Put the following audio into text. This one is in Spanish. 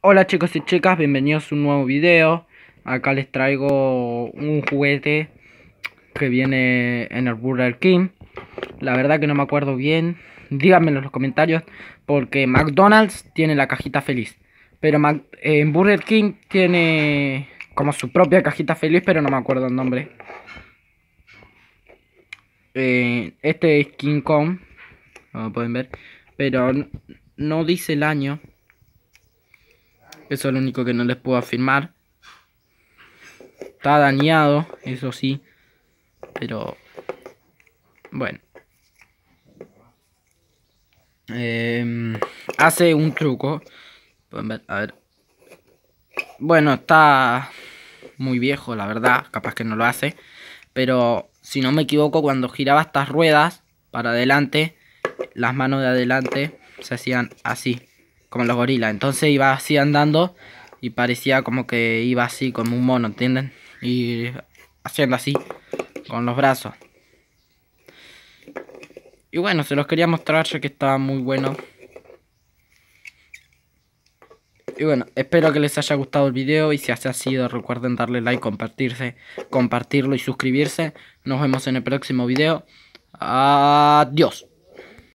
Hola chicos y chicas, bienvenidos a un nuevo video Acá les traigo un juguete que viene en el Burger King La verdad que no me acuerdo bien, díganmelo en los comentarios Porque McDonald's tiene la cajita feliz Pero eh, en Burger King tiene como su propia cajita feliz, pero no me acuerdo el nombre eh, Este es King Kong, como pueden ver Pero no dice el año eso es lo único que no les puedo afirmar. Está dañado, eso sí. Pero bueno. Em, hace un truco. Pueden ver, a ver. Bueno, está muy viejo, la verdad. Capaz que no lo hace. Pero si no me equivoco, cuando giraba estas ruedas para adelante, las manos de adelante se hacían así como los gorilas. Entonces iba así andando y parecía como que iba así como un mono, ¿entienden? Y haciendo así con los brazos. Y bueno, se los quería mostrar ya que estaba muy bueno. Y bueno, espero que les haya gustado el video y si así ha sido recuerden darle like, compartirse, compartirlo y suscribirse. Nos vemos en el próximo video. Adiós.